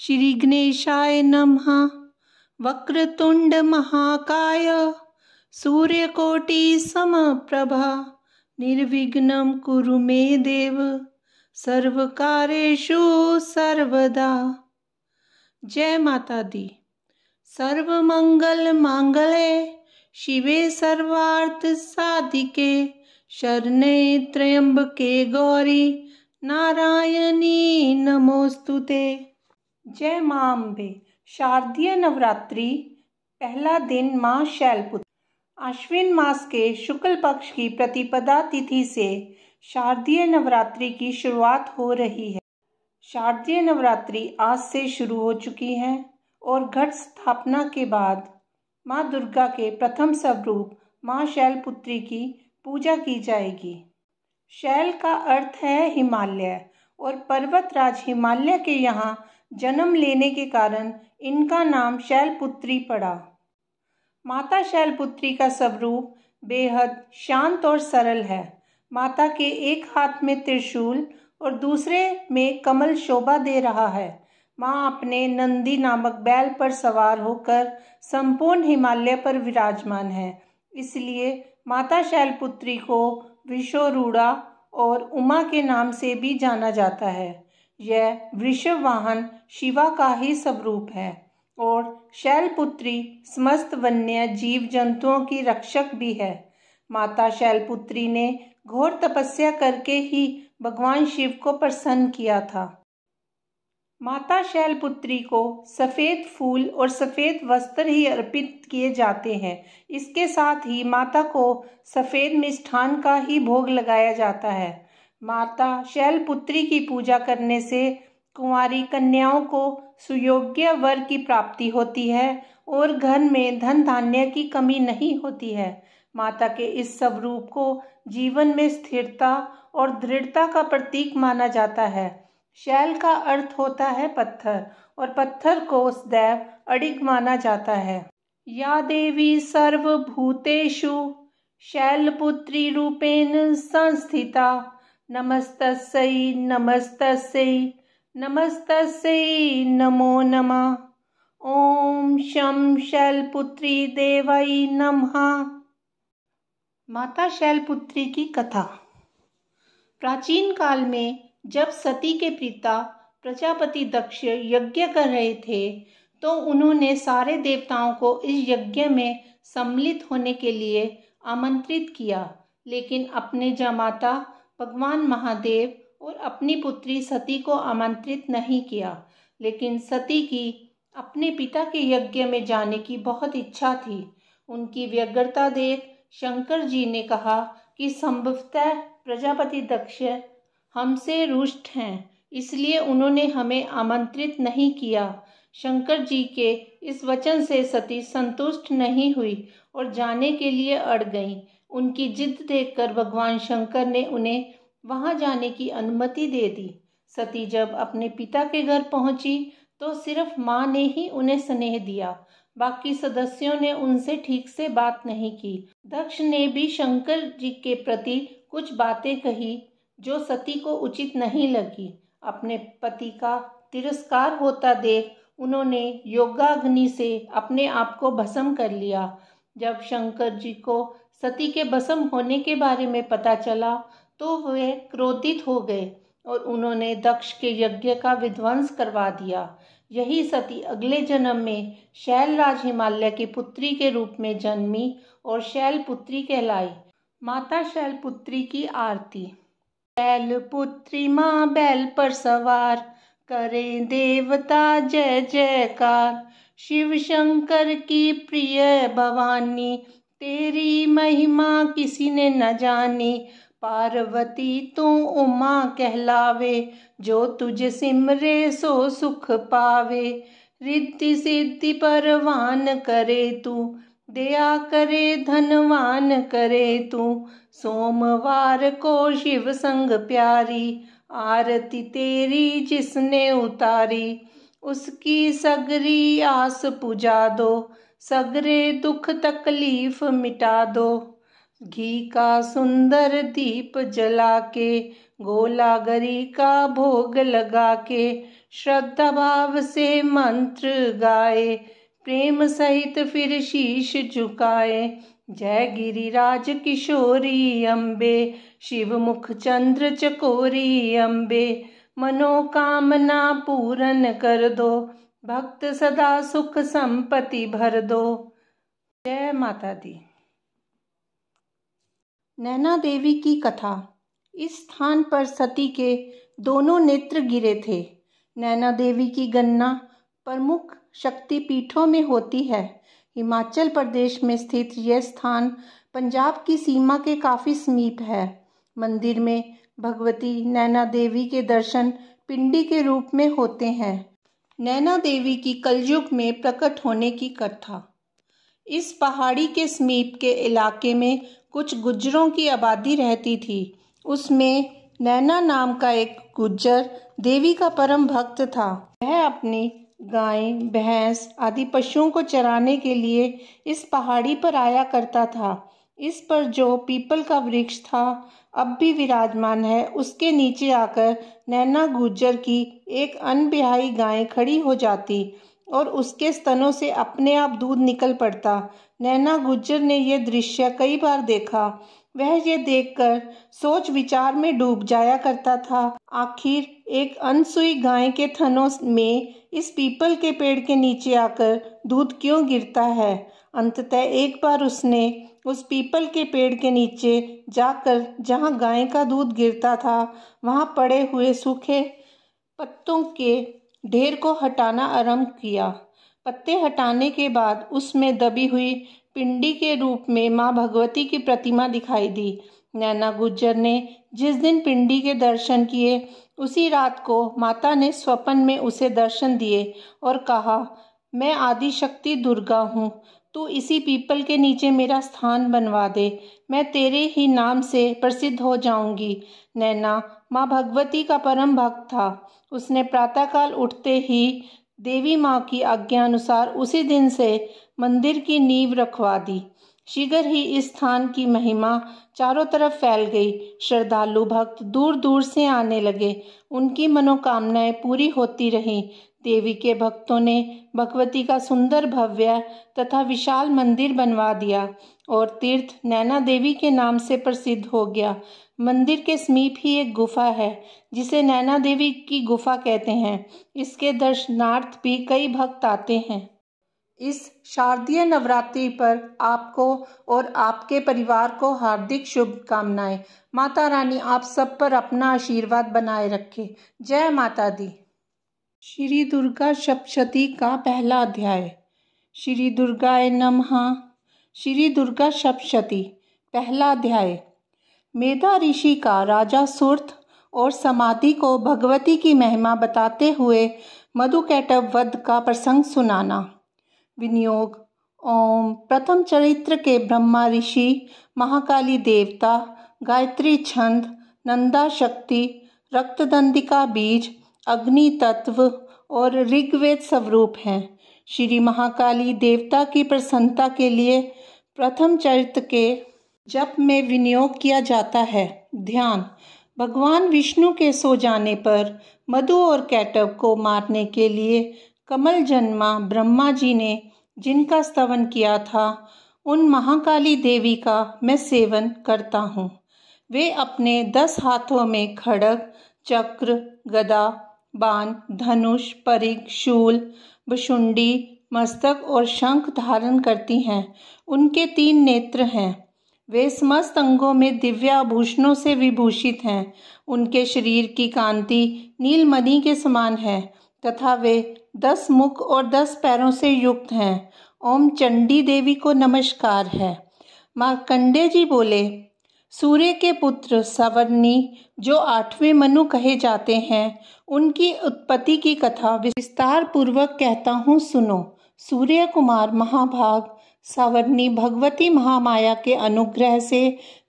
श्री गणेशाय नमः वक्रतुंड महाकाय सूर्यकोटि प्रभा निर्विघ्न कुरु मे देव सर्वकारेषु सर्वदा जय माता दी मंगल मांगले शिवे सर्वार्थ साधिके शरणे त्र्यंबके गौरी नारायणी नमोस्तुते जय माँ अम्बे शारदीय नवरात्रि पहला दिन माँ शैलपुत्र आश्विन मास के शुक्ल पक्ष की प्रतिपदा तिथि से शारदीय नवरात्रि की शुरुआत हो रही है शारदीय नवरात्रि आज से शुरू हो चुकी है और घट स्थापना के बाद माँ दुर्गा के प्रथम स्वरूप माँ शैलपुत्री की पूजा की जाएगी शैल का अर्थ है हिमालय और पर्वतराज हिमालय के यहाँ जन्म लेने के कारण इनका नाम शैलपुत्री पड़ा माता शैलपुत्री का स्वरूप बेहद शांत और सरल है माता के एक हाथ में त्रिशूल और दूसरे में कमल शोभा दे रहा है माँ अपने नंदी नामक बैल पर सवार होकर संपूर्ण हिमालय पर विराजमान है इसलिए माता शैलपुत्री को विश्वरूढ़ा और उमा के नाम से भी जाना जाता है यह वृषभ वाहन शिवा का ही स्वरूप है और शैलपुत्री समस्त वन्य जीव जंतुओं की रक्षक भी है माता शैलपुत्री ने घोर तपस्या करके ही भगवान शिव को प्रसन्न किया था माता शैलपुत्री को सफ़ेद फूल और सफ़ेद वस्त्र ही अर्पित किए जाते हैं इसके साथ ही माता को सफ़ेद मिष्ठान का ही भोग लगाया जाता है माता शैलपुत्री की पूजा करने से कुंवारी कन्याओं को सुयोग्य वर की प्राप्ति होती है और घर में धन धान्य की कमी नहीं होती है माता के इस स्वरूप को जीवन में स्थिरता और दृढ़ता का प्रतीक माना जाता है शैल का अर्थ होता है पत्थर और पत्थर को सदैव अड़िग माना जाता है या देवी सर्वभूतेषु शैलपुत्री रूपेण संस्थिता नमस्त नमस्त नमस्त नमो नम ॐ शं शैलपुत्री देव नम माता शैलपुत्री की कथा प्राचीन काल में जब सती के पिता प्रजापति दक्ष यज्ञ कर रहे थे तो उन्होंने सारे देवताओं को इस यज्ञ में सम्मिलित होने के लिए आमंत्रित किया लेकिन अपने जमाता भगवान महादेव और अपनी पुत्री सती को आमंत्रित नहीं किया लेकिन सती की अपने पिता के यज्ञ में जाने की बहुत इच्छा थी उनकी व्यग्रता देख शंकर जी ने कहा कि संभवतः प्रजापति दक्ष हमसे रुष्ट हैं इसलिए उन्होंने हमें आमंत्रित नहीं किया शंकर जी के इस वचन से सती संतुष्ट नहीं हुई और जाने के लिए अड़ गई उनकी जिद देखकर भगवान शंकर ने उन्हें वहां जाने की अनुमति दे दी सती जब अपने पिता के घर पहुंची तो सिर्फ माँ ने ही उन्हें स्नेह दिया बाकी सदस्यों ने उनसे ठीक से बात नहीं की दक्ष ने भी शंकर जी के प्रति कुछ बातें कही जो सती को उचित नहीं लगी अपने पति का तिरस्कार होता देख उन्होंने योगाग्नि से अपने आप को भस्म कर लिया जब शंकर जी को सती के बसम होने के बारे में पता चला तो वे क्रोधित हो गए और उन्होंने दक्ष के यज्ञ का विध्वंस करवा दिया यही सती अगले जन्म में शैलराज हिमालय की पुत्री के रूप में जन्मी और शैलपुत्री कहलाई माता शैलपुत्री की आरती शैलपुत्री माँ बैल पर सवार करे देवता जय जयकार शिव शंकर की प्रिय भवानी तेरी महिमा किसी ने न जानी पार्वती तू उमा कहलावे जो तुझ सिमरे सो सुख पावे रिद्धि सिद्धि परवान करे तू दया करे धनवान करे तू सोमवार को शिव संग प्यारी आरती तेरी जिसने उतारी उसकी सगरी आस पुजा दो सगरे दुख तकलीफ मिटा दो घी का सुंदर दीप जला के गोलागरी का भोग लगा के श्रद्धा भाव से मंत्र गाए प्रेम सहित फिर शीश झुकाए जय गिरिराज किशोरी अम्बे शिव मुख चंद्र चकोरी अम्बे मनोकामना पूरन कर दो भक्त सदा सुख संपत्ति भर दो जय माता दी नैना देवी की कथा इस स्थान पर सती के दोनों नेत्र गिरे थे नैना देवी की गणना प्रमुख शक्ति पीठों में होती है हिमाचल प्रदेश में स्थित यह स्थान पंजाब की सीमा के काफ़ी समीप है मंदिर में भगवती नैना देवी के दर्शन पिंडी के रूप में होते हैं नैना देवी की कलयुग में प्रकट होने की कथा इस पहाड़ी के समीप के इलाके में कुछ गुजरों की आबादी रहती थी उसमें नैना नाम का एक गुज्जर देवी का परम भक्त था वह अपनी गाय भैंस आदि पशुओं को चराने के लिए इस पहाड़ी पर आया करता था इस पर जो पीपल का वृक्ष था अब भी विराजमान है उसके नीचे आकर नैना गुज्जर की एक अनबिहाई गाय खड़ी हो जाती और उसके स्तनों से अपने आप दूध निकल पड़ता नैना गुज्जर ने यह दृश्य कई बार देखा वह ये देखकर सोच विचार में डूब जाया करता था आखिर एक अनसुई गाय के थनों में इस पीपल के पेड़ के नीचे आकर दूध क्यों गिरता है अंततः एक बार उसने उस पीपल के पेड़ के नीचे जाकर जहाँ गाय का दूध गिरता था वहाँ पड़े हुए सूखे पत्तों के ढेर को हटाना आरंभ किया पत्ते हटाने के बाद उसमें दबी हुई पिंडी के रूप में माँ भगवती की प्रतिमा दिखाई दी नैना गुज्जर ने जिस दिन पिंडी के दर्शन किए उसी रात को माता ने स्वप्न में उसे दर्शन दिए और कहा मैं आदिशक्ति दुर्गा हूँ तू इसी पीपल के नीचे मेरा स्थान बनवा दे मैं तेरे ही नाम से प्रसिद्ध हो जाऊंगी नैना माँ भगवती का परम भक्त था उसने प्रातःकाल उठते ही देवी माँ की आज्ञा अनुसार उसी दिन से मंदिर की नींव रखवा दी शीघ्र ही इस स्थान की महिमा चारों तरफ फैल गई श्रद्धालु भक्त दूर दूर से आने लगे उनकी मनोकामनाएं पूरी होती रहीं देवी के भक्तों ने भगवती का सुंदर भव्य तथा विशाल मंदिर बनवा दिया और तीर्थ नैना देवी के नाम से प्रसिद्ध हो गया मंदिर के समीप ही एक गुफा है जिसे नैना देवी की गुफा कहते हैं इसके दर्शनार्थ भी कई भक्त आते हैं इस शारदीय नवरात्रि पर आपको और आपके परिवार को हार्दिक शुभकामनाएं माता रानी आप सब पर अपना आशीर्वाद बनाए रखे जय माता दी श्री दुर्गा सप्तशती का पहला अध्याय श्री दुर्गाय नमः श्री दुर्गा सप्तशती पहला अध्याय मेधा ऋषि का राजा सुर्थ और समाधि को भगवती की महिमा बताते हुए मधुकैटव वध का प्रसंग सुनाना विनियोग ओम प्रथम चरित्र के ब्रह्मा ऋषि महाकाली देवता गायत्री छंद नंदा शक्ति रक्तदंडिका बीज अग्नि तत्व और ऋग्वेद स्वरूप हैं श्री महाकाली देवता की प्रसन्नता के लिए प्रथम चरित्र के जप में विनियोग किया जाता है ध्यान भगवान विष्णु के सो जाने पर मधु और कैटव को मारने के लिए कमल जन्मा ब्रह्मा जी ने जिनका स्तवन किया था उन महाकाली देवी का मैं सेवन करता हूँ वे अपने दस हाथों में खड़ग चक्र गदा बाण धनुष परिग शूल बशुंडी मस्तक और शंख धारण करती हैं उनके तीन नेत्र हैं वे समस्त अंगों में दिव्य आभूषणों से विभूषित हैं उनके शरीर की कांति नीलमणि के समान है तथा वे दस मुख और दस पैरों से युक्त हैं ओम चंडी देवी को नमस्कार है मार्कंडे जी बोले सूर्य के पुत्र सवर्णी जो आठवें मनु कहे जाते हैं उनकी उत्पत्ति की कथा विस्तार पूर्वक कहता हूँ सुनो सूर्य कुमार महाभाग सावर्णी भगवती महामाया के अनुग्रह से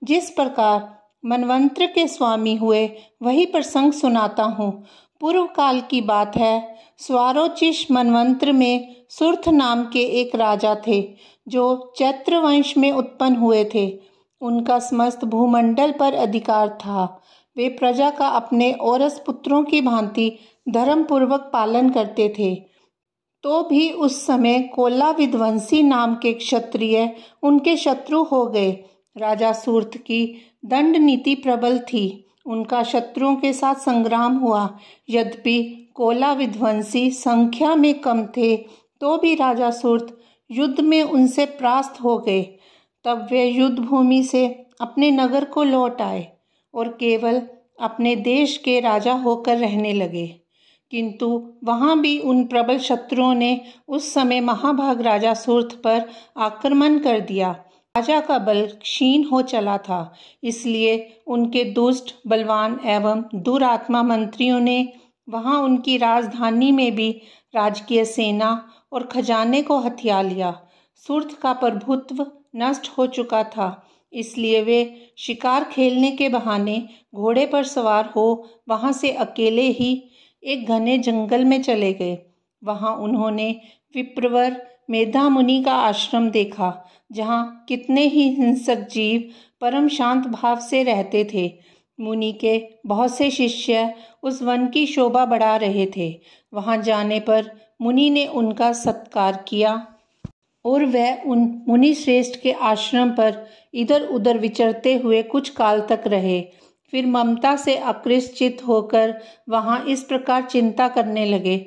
जिस प्रकार मनवंत्र के स्वामी हुए वही प्रसंग सुनाता हूँ पूर्व काल की बात है स्वारोचिश मनवंत्र में सुर्थ नाम के एक राजा थे जो चैत्र वंश में उत्पन्न हुए थे उनका समस्त भूमंडल पर अधिकार था वे प्रजा का अपने औरस पुत्रों की भांति धर्मपूर्वक पालन करते थे तो भी उस समय कोला विध्वंसी नाम के क्षत्रिय उनके शत्रु हो गए राजा सूर्त की दंड नीति प्रबल थी उनका शत्रुओं के साथ संग्राम हुआ यद्यपि कोला विध्वंसी संख्या में कम थे तो भी राजा सूर्त युद्ध में उनसे परास्त हो गए तब वे युद्ध भूमि से अपने नगर को लौट आए और केवल अपने देश के राजा होकर रहने लगे किंतु वहाँ भी उन प्रबल शत्रुओं ने उस समय महाभाग राजा सूर्थ पर आक्रमण कर दिया राजा का बल क्षीण हो चला था इसलिए उनके दुष्ट बलवान एवं दुरात्मा मंत्रियों ने वहाँ उनकी राजधानी में भी राजकीय सेना और खजाने को हथिया लिया सूर्थ का प्रभुत्व नष्ट हो चुका था इसलिए वे शिकार खेलने के बहाने घोड़े पर सवार हो वहाँ से अकेले ही एक घने जंगल में चले गए वहाँ उन्होंने विप्रवर मेधा मुनि का आश्रम देखा जहाँ कितने ही हिंसक जीव परम शांत भाव से रहते थे मुनि के बहुत से शिष्य उस वन की शोभा बढ़ा रहे थे वहाँ जाने पर मुनि ने उनका सत्कार किया और वह उन मुनि श्रेष्ठ के आश्रम पर इधर उधर विचरते हुए कुछ काल तक रहे फिर ममता से अकृष्चित होकर वहाँ इस प्रकार चिंता करने लगे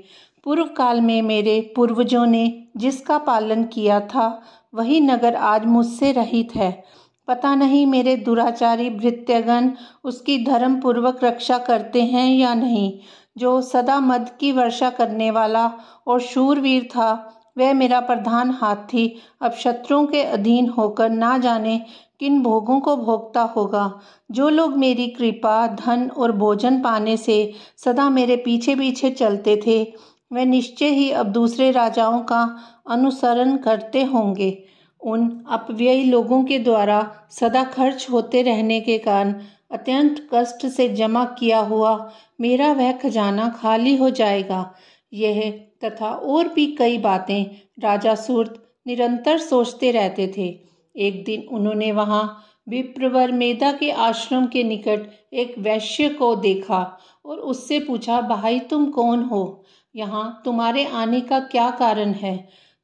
पूर्व काल में मेरे पूर्वजों ने जिसका पालन किया था वही नगर आज मुझसे रहित है पता नहीं मेरे दुराचारी भृत्यगण उसकी धर्म पूर्वक रक्षा करते हैं या नहीं जो सदा मद की वर्षा करने वाला और शूरवीर था वह मेरा प्रधान हाथ थी अब शत्रुओं के अधीन होकर ना जाने किन भोगों को भोगता होगा जो लोग मेरी कृपा धन और भोजन पाने से सदा मेरे पीछे पीछे चलते थे वह निश्चय ही अब दूसरे राजाओं का अनुसरण करते होंगे उन अपव्ययी लोगों के द्वारा सदा खर्च होते रहने के कारण अत्यंत कष्ट से जमा किया हुआ मेरा वह खजाना खाली हो जाएगा यह तथा और भी कई बातें राजा सूर्त निरंतर सोचते रहते थे एक दिन उन्होंने वहाँ विप्रवर मेधा के आश्रम के निकट एक वैश्य को देखा और उससे पूछा भाई तुम कौन हो यहाँ तुम्हारे आने का क्या कारण है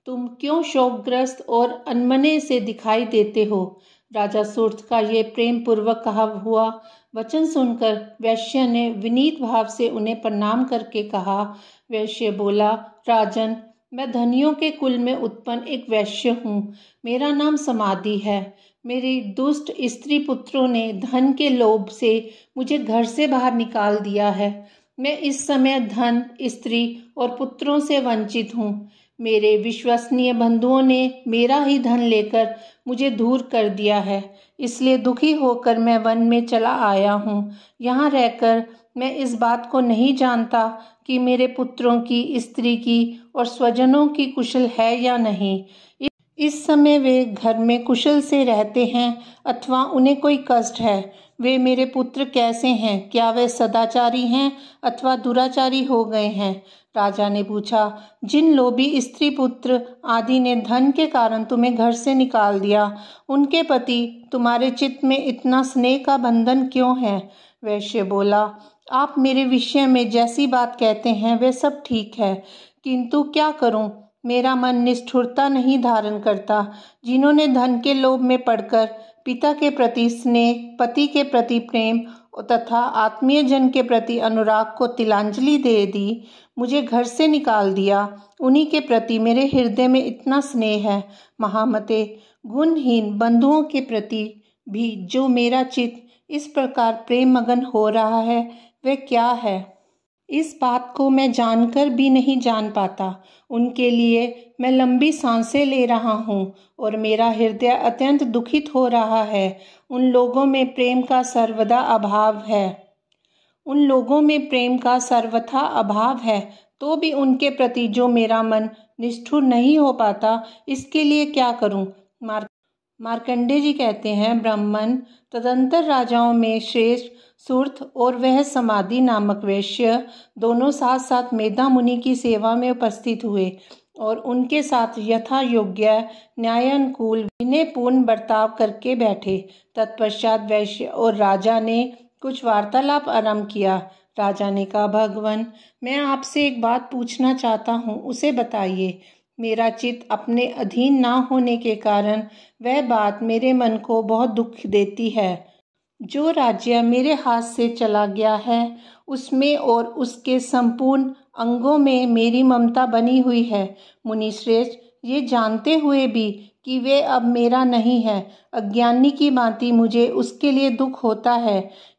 तुम क्यों शोकग्रस्त और अनमने से दिखाई देते हो राजा सूर्त का ये प्रेम पूर्वक कहा हुआ वचन सुनकर वैश्य ने विनीत भाव से उन्हें प्रणाम करके कहा वैश्य बोला राजन मैं धनियों के कुल में उत्पन्न एक वैश्य हूँ मेरा नाम समाधि है मेरे दुष्ट स्त्री पुत्रों ने धन के लोभ से मुझे घर से बाहर निकाल दिया है मैं इस समय धन स्त्री और पुत्रों से वंचित हूँ मेरे विश्वसनीय बंधुओं ने मेरा ही धन लेकर मुझे दूर कर दिया है इसलिए दुखी होकर मैं वन में चला आया हूँ यहाँ रहकर मैं इस बात को नहीं जानता कि मेरे पुत्रों की स्त्री की और स्वजनों की कुशल है या नहीं इस समय वे घर में कुशल से रहते हैं अथवा उन्हें कोई कष्ट है वे मेरे पुत्र कैसे हैं क्या वे सदाचारी हैं अथवा दुराचारी हो गए हैं राजा ने पूछा जिन लोभी स्त्री पुत्र आदि ने धन के कारण तुम्हें घर से निकाल दिया उनके पति तुम्हारे चित्त में इतना स्नेह का बंधन क्यों है वैश्य बोला आप मेरे विषय में जैसी बात कहते हैं वे सब ठीक है किंतु क्या करूं मेरा मन निष्ठुरता नहीं धारण करता जिन्होंने धन के लोभ में पड़कर पिता के प्रति स्नेह पति के प्रति प्रेम तथा आत्मीय जन के प्रति अनुराग को तिलांजलि दे दी मुझे घर से निकाल दिया उन्हीं के प्रति मेरे हृदय में इतना स्नेह है महामते गुणहीन बंधुओं के प्रति भी जो मेरा चित्त इस प्रकार प्रेम मगन हो रहा है वह क्या है इस बात को मैं जानकर भी नहीं जान पाता उनके लिए मैं लंबी सांसें ले रहा हूँ और मेरा हृदय अत्यंत दुखित हो रहा है उन लोगों में प्रेम का सर्वदा अभाव है उन लोगों में प्रेम का सर्वथा अभाव है तो भी उनके प्रति जो मेरा मन निष्ठुर नहीं हो पाता इसके लिए क्या करूँ मार्क मार्कंडे जी कहते हैं ब्राह्मण तदंतर राजाओं में श्रेष्ठ सुर्थ और वह समाधि नामक वैश्य दोनों साथ साथ मेधा मुनि की सेवा में उपस्थित हुए और उनके साथ यथा योग्य न्यायानुकूल विनयपूर्ण बर्ताव करके बैठे तत्पश्चात वैश्य और राजा ने कुछ वार्तालाप आरंभ किया राजा ने कहा भगवान मैं आपसे एक बात पूछना चाहता हूँ उसे बताइए मेरा चित अपने अधीन ना होने के कारण वह बात मेरे मन को बहुत दुख देती है जो राज्य मेरे हाथ से चला गया है उसमें और उसके संपूर्ण अंगों में मेरी ममता बनी हुई है मुनिश्रेष्ठ ये जानते हुए भी कि वे अब मेरा नहीं है अज्ञानी की भांति मुझे उसके लिए दुख होता है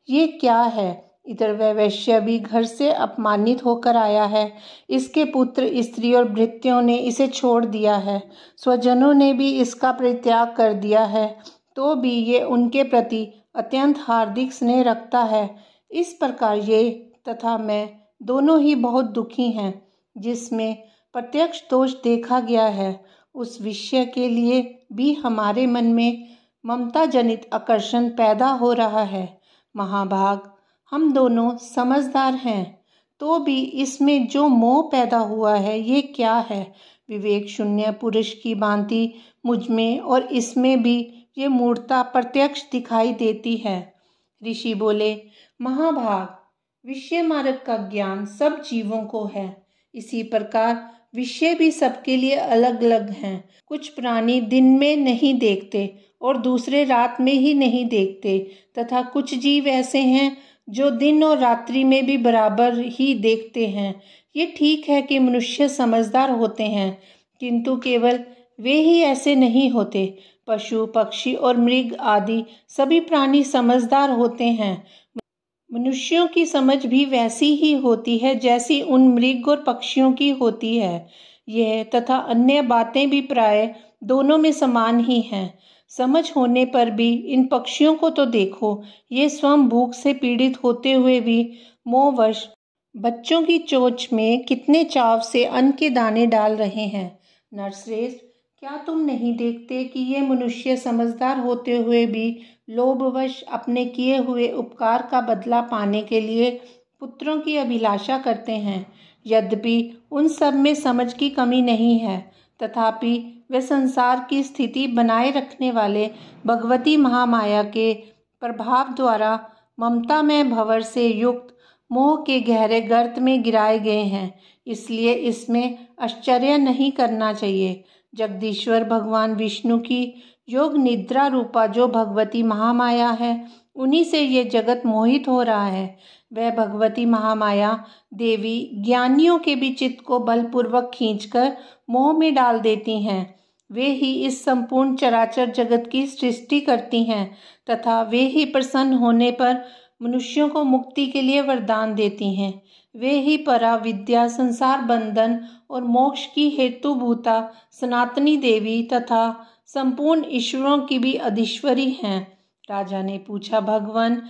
ये क्या है इधर वह वैश्य भी घर से अपमानित होकर आया है इसके पुत्र स्त्री और भृत्यों ने इसे छोड़ दिया है स्वजनों ने भी इसका परित्याग कर दिया है तो भी ये उनके प्रति अत्यंत हार्दिक स्नेह रखता है इस प्रकार ये तथा मैं दोनों ही बहुत दुखी हैं जिसमें प्रत्यक्ष दोष देखा गया है उस विषय के लिए भी हमारे मन में ममता जनित आकर्षण पैदा हो रहा है महाभाग हम दोनों समझदार हैं तो भी इसमें जो मोह पैदा हुआ है ये क्या है विवेक शून्य पुरुष की भांति मुझ में और इसमें भी ये मूर्ता प्रत्यक्ष दिखाई देती है ऋषि बोले महाभाग विषय मार्ग का ज्ञान सब जीवों को है इसी प्रकार विषय भी सबके लिए अलग अलग हैं कुछ प्राणी दिन में नहीं देखते और दूसरे रात में ही नहीं देखते तथा कुछ जीव ऐसे हैं जो दिन और रात्रि में भी बराबर ही देखते हैं ये ठीक है कि मनुष्य समझदार होते हैं किंतु केवल वे ही ऐसे नहीं होते पशु पक्षी और मृग आदि सभी प्राणी समझदार होते हैं मनुष्यों की समझ भी वैसी ही होती है जैसी उन मृग और पक्षियों की होती है यह तथा अन्य बातें भी प्राय दोनों में समान ही हैं समझ होने पर भी इन पक्षियों को तो देखो ये स्वयं भूख से पीड़ित होते हुए भी मोहवश बच्चों की चोच में कितने चाव से अन्न के दाने डाल रहे हैं नर्सरेज़ क्या तुम नहीं देखते कि ये मनुष्य समझदार होते हुए भी लोभवश अपने किए हुए उपकार का बदला पाने के लिए पुत्रों की अभिलाषा करते हैं यद्यपि उन सब में समझ की कमी नहीं है तथापि वे संसार की स्थिति बनाए रखने वाले भगवती महामाया के प्रभाव द्वारा ममता में भवर से युक्त मोह के गहरे गर्त में गिराए गए हैं इसलिए इसमें आश्चर्य नहीं करना चाहिए जगदीश्वर भगवान विष्णु की योग निद्रा रूपा जो भगवती महामाया है उन्हीं से ये जगत मोहित हो रहा है वह भगवती महामाया देवी ज्ञानियों के भी चित्त को बलपूर्वक खींचकर मोह में डाल देती हैं वे ही इस संपूर्ण चराचर जगत की सृष्टि करती हैं तथा वे ही प्रसन्न होने पर मनुष्यों को मुक्ति के लिए वरदान देती हैं वे ही परा विद्या संसार बंधन और मोक्ष की हेतुभूता सनातनी देवी तथा संपूर्ण ईश्वरों की भी अधीश्वरी हैं राजा ने पूछा भगवान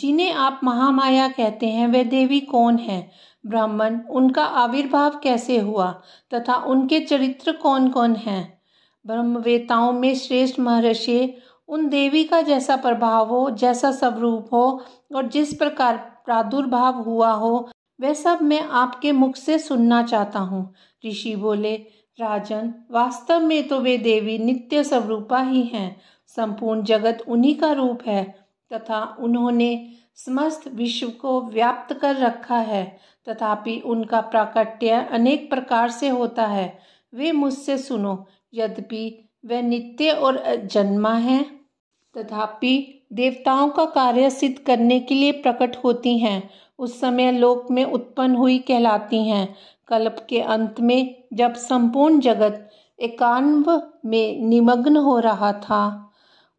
जिन्हें आप महामाया कहते हैं वे देवी कौन हैं ब्राह्मण उनका आविर्भाव कैसे हुआ तथा उनके चरित्र कौन कौन हैं ब्रह्मवेताओं में श्रेष्ठ महर्षि उन देवी का जैसा प्रभाव हो जैसा स्वरूप हो और जिस प्रकार प्रादुर्भाव हुआ हो वह सब मैं आपके मुख से सुनना चाहता हूँ ऋषि बोले राजन वास्तव में तो वे देवी नित्य स्वरूपा ही हैं संपूर्ण जगत उन्हीं का रूप है तथा उन्होंने समस्त विश्व को व्याप्त कर रखा है तथापि उनका प्राकट्य अनेक प्रकार से होता है वे मुझसे सुनो यद्यपि वे नित्य और जन्मा हैं तथापि देवताओं का कार्य सिद्ध करने के लिए प्रकट होती हैं उस समय लोक में उत्पन्न हुई कहलाती हैं कल्प के अंत में जब संपूर्ण जगत एकान्व में निमग्न हो रहा था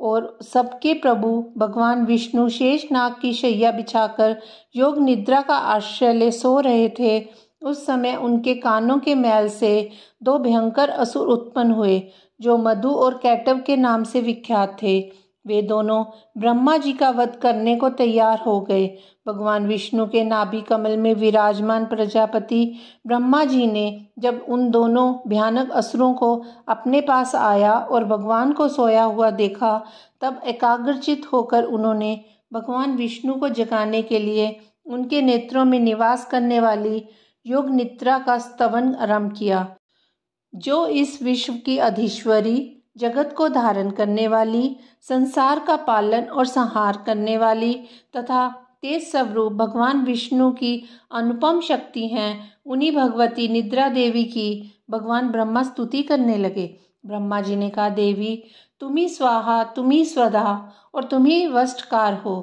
और सबके प्रभु भगवान विष्णु शेष नाग की शैया बिछाकर योग निद्रा का आश्रय ले सो रहे थे उस समय उनके कानों के मैल से दो भयंकर असुर उत्पन्न हुए जो मधु और कैटव के नाम से विख्यात थे वे दोनों ब्रह्मा जी का वध करने को तैयार हो गए भगवान विष्णु के नाभि कमल में विराजमान प्रजापति ब्रह्मा जी ने जब उन दोनों भयानक असुरों को अपने पास आया और भगवान को सोया हुआ देखा तब एकाग्रचित होकर उन्होंने भगवान विष्णु को जगाने के लिए उनके नेत्रों में निवास करने वाली योग निद्रा का स्तवन आरम्भ किया जो इस विश्व की अधीश्वरी जगत को धारण करने वाली संसार का पालन और संहार करने वाली तथा तेज स्वरूप भगवान विष्णु की अनुपम शक्ति हैं उन्हीं भगवती निद्रा देवी की भगवान ब्रह्मा स्तुति करने लगे ब्रह्मा जी ने कहा देवी तुम्ही स्वाहा तुम्ही स्वधा और तुम्ही वस्टकार हो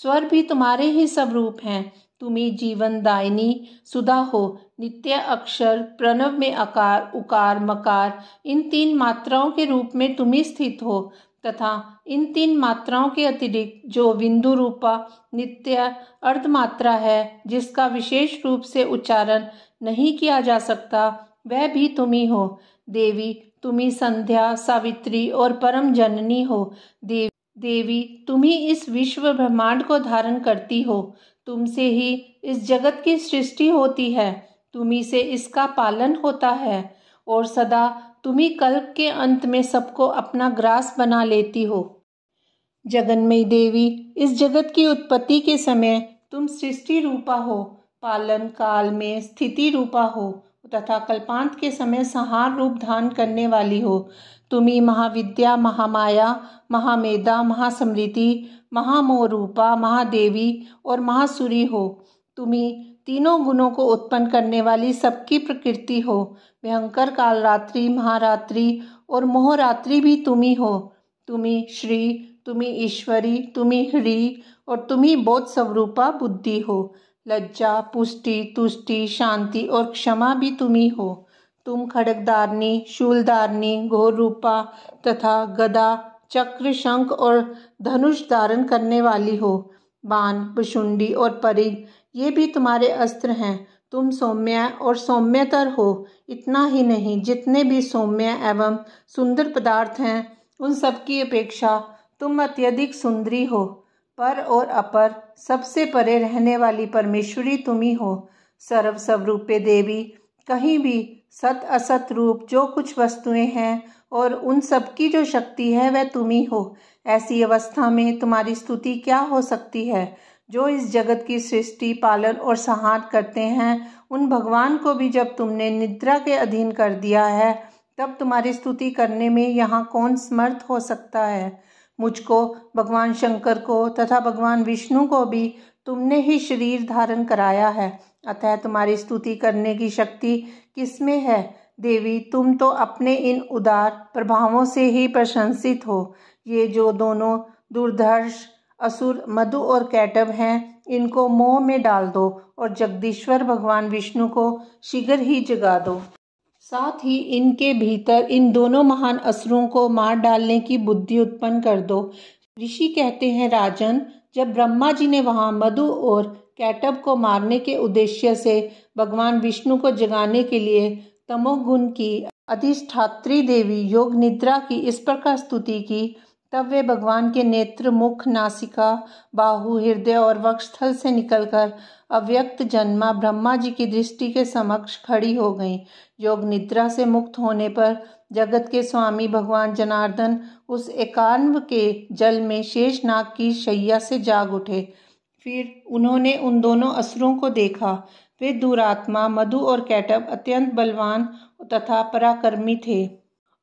स्वर भी तुम्हारे ही स्वरूप हैं तुम्ही जीवन दायिनी सुधा हो नित्य अक्षर प्रणव में अकार उकार मकार इन तीन मात्राओं के रूप में तुम्हें स्थित हो तथा इन तीन मात्राओं के अतिरिक्त जो बिंदु रूपा नित्य अर्धमात्रा है जिसका विशेष रूप से उच्चारण नहीं किया जा सकता वह भी तुम्ही हो देवी तुम्ही संध्या सावित्री और परम जननी हो देवी देवी तुम्ही इस विश्व ब्रह्मांड को धारण करती हो तुमसे ही इस जगत की सृष्टि होती है तुम्ही से इसका पालन होता है और सदा तुम्ही कल्प के अंत में सबको अपना ग्रास बना लेती हो जगन्मयी देवी इस जगत की उत्पत्ति के समय तुम सृष्टि रूपा हो पालन काल में स्थिति रूपा हो तथा कल्पांत के समय सहार रूप धान करने वाली हो तुम्ही महाविद्या महामाया महामेधा महासमृति महामोरूपा महादेवी और महासुरी हो तुम्ही तीनों गुणों को उत्पन्न करने वाली सबकी प्रकृति हो भयंकर कालरात्रि महारात्रि और मोहरात्रि भी तुम्ही हो तुम्ही श्री तुम्ही ईश्वरी तुम्ही ह्री और तुम्ही बोध स्वरूपा बुद्धि हो लज्जा पुष्टि तुष्टि शांति और क्षमा भी तुम्ही हो तुम खड़कदारनी शूलदारनी घोर रूपा तथा गदा चक्र शंख और धनुष धारण करने वाली हो बाण बशुंडी और परिग ये भी तुम्हारे अस्त्र हैं तुम सौम्य और सौम्यतर हो इतना ही नहीं जितने भी सौम्य एवं सुंदर पदार्थ हैं उन सब की अपेक्षा तुम अत्यधिक सुंदरी हो पर और अपर सबसे परे रहने वाली परमेश्वरी तुम ही हो सर्वस्वरूप देवी कहीं भी सत असत रूप जो कुछ वस्तुएं हैं और उन सब की जो शक्ति है वह तुम ही हो ऐसी अवस्था में तुम्हारी स्तुति क्या हो सकती है जो इस जगत की सृष्टि पालन और सहार करते हैं उन भगवान को भी जब तुमने निद्रा के अधीन कर दिया है तब तुम्हारी स्तुति करने में यहाँ कौन समर्थ हो सकता है मुझको भगवान शंकर को तथा भगवान विष्णु को भी तुमने ही शरीर धारण कराया है अतः तुम्हारी स्तुति करने की शक्ति किस में है देवी तुम तो अपने इन उदार प्रभावों से ही प्रशंसित हो ये जो दोनों दुर्धर्ष असुर मधु और कैटब हैं इनको मोह में डाल दो और जगदीश्वर भगवान विष्णु को शीघ्र ही जगा दो साथ ही इनके भीतर इन दोनों महान असुरों को मार डालने की बुद्धि उत्पन्न कर दो ऋषि कहते हैं राजन जब ब्रह्मा जी ने वहाँ मधु और कैटब को मारने के उद्देश्य से भगवान विष्णु को जगाने के लिए तमोगुण की अधिष्ठात्री देवी योग निद्रा की इस प्रकार स्तुति की तब वे भगवान के नेत्र मुख नासिका बाहु हृदय और वक्षस्थल से निकलकर अव्यक्त जन्मा ब्रह्मा जी की दृष्टि के समक्ष खड़ी हो गईं योग निद्रा से मुक्त होने पर जगत के स्वामी भगवान जनार्दन उस एकान्व के जल में शेष नाग की शैया से जाग उठे फिर उन्होंने उन दोनों असुरों को देखा वे दुरात्मा मधु और कैटव अत्यंत बलवान तथा पराक्रमी थे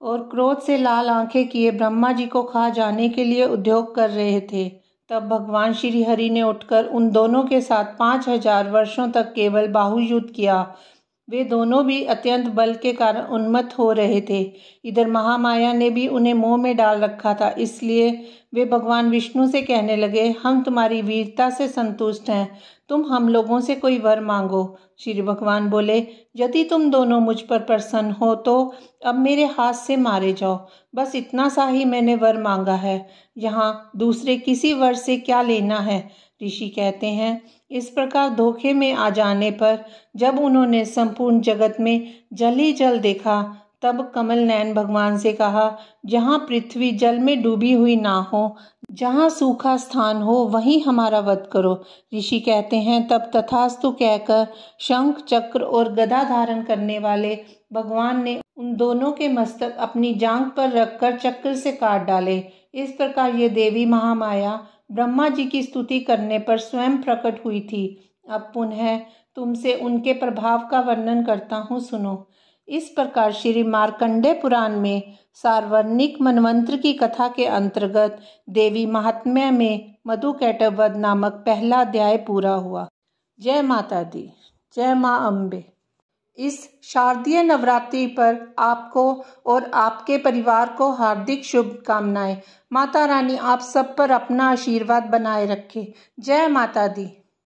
और क्रोध से लाल आंखें किए ब्रह्मा जी को खा जाने के लिए उद्योग कर रहे थे तब भगवान श्री हरि ने उठकर उन दोनों के साथ पाँच हजार वर्षों तक केवल बाहु युद्ध किया वे दोनों भी अत्यंत बल के कारण उन्मत्त हो रहे थे इधर महामाया ने भी उन्हें मोह में डाल रखा था इसलिए वे भगवान विष्णु से कहने लगे हम तुम्हारी वीरता से संतुष्ट हैं तुम हम लोगों से कोई वर मांगो श्री भगवान बोले यदि तुम दोनों मुझ पर प्रसन्न हो तो अब मेरे हाथ से मारे जाओ बस इतना सा ही मैंने वर मांगा है यहाँ दूसरे किसी वर से क्या लेना है ऋषि कहते हैं इस प्रकार धोखे में आ जाने पर जब उन्होंने संपूर्ण जगत में जल ही जल देखा तब कमल नैन भगवान से कहा जहाँ पृथ्वी जल में डूबी हुई ना हो जहाँ सूखा स्थान हो वहीं हमारा वध करो ऋषि कहते हैं तब तथास्तु कहकर शंख चक्र और गदा धारण करने वाले भगवान ने उन दोनों के मस्तक अपनी जांग पर रखकर चक्र से काट डाले इस प्रकार ये देवी महामाया ब्रह्मा जी की स्तुति करने पर स्वयं प्रकट हुई थी अब पुनः तुमसे उनके प्रभाव का वर्णन करता हूँ सुनो इस प्रकार श्री मार्कंडे पुराण में सार्वर्णिक मनवंत्र की कथा के अंतर्गत देवी महात्म्य में मधु कैटवध नामक पहला अध्याय पूरा हुआ जय माता दी जय माँ अम्बे इस शारदीय नवरात्रि पर आपको और आपके परिवार को हार्दिक शुभकामनाएं माता रानी आप सब पर अपना आशीर्वाद बनाए रखे जय माता दी